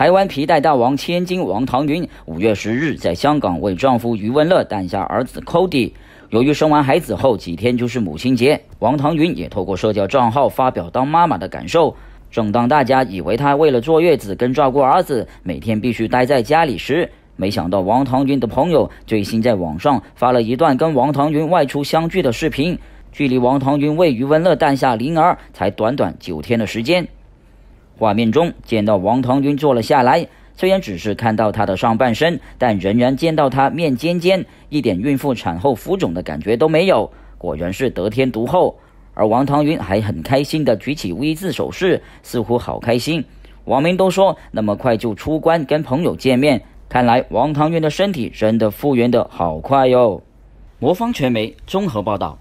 台湾皮带大王千金王唐云五月十日在香港为丈夫余文乐诞下儿子 Cody。由于生完孩子后几天就是母亲节，王唐云也透过社交账号发表当妈妈的感受。正当大家以为她为了坐月子跟照顾儿子，每天必须待在家里时，没想到王唐云的朋友最新在网上发了一段跟王唐云外出相聚的视频。距离王唐云为余文乐诞下灵儿才短短九天的时间。画面中见到王唐军坐了下来，虽然只是看到他的上半身，但仍然见到他面尖尖，一点孕妇产后浮肿的感觉都没有，果然是得天独厚。而王唐云还很开心地举起 V 字手势，似乎好开心。网民都说那么快就出关跟朋友见面，看来王唐云的身体真的复原得好快哟。魔方传媒综合报道。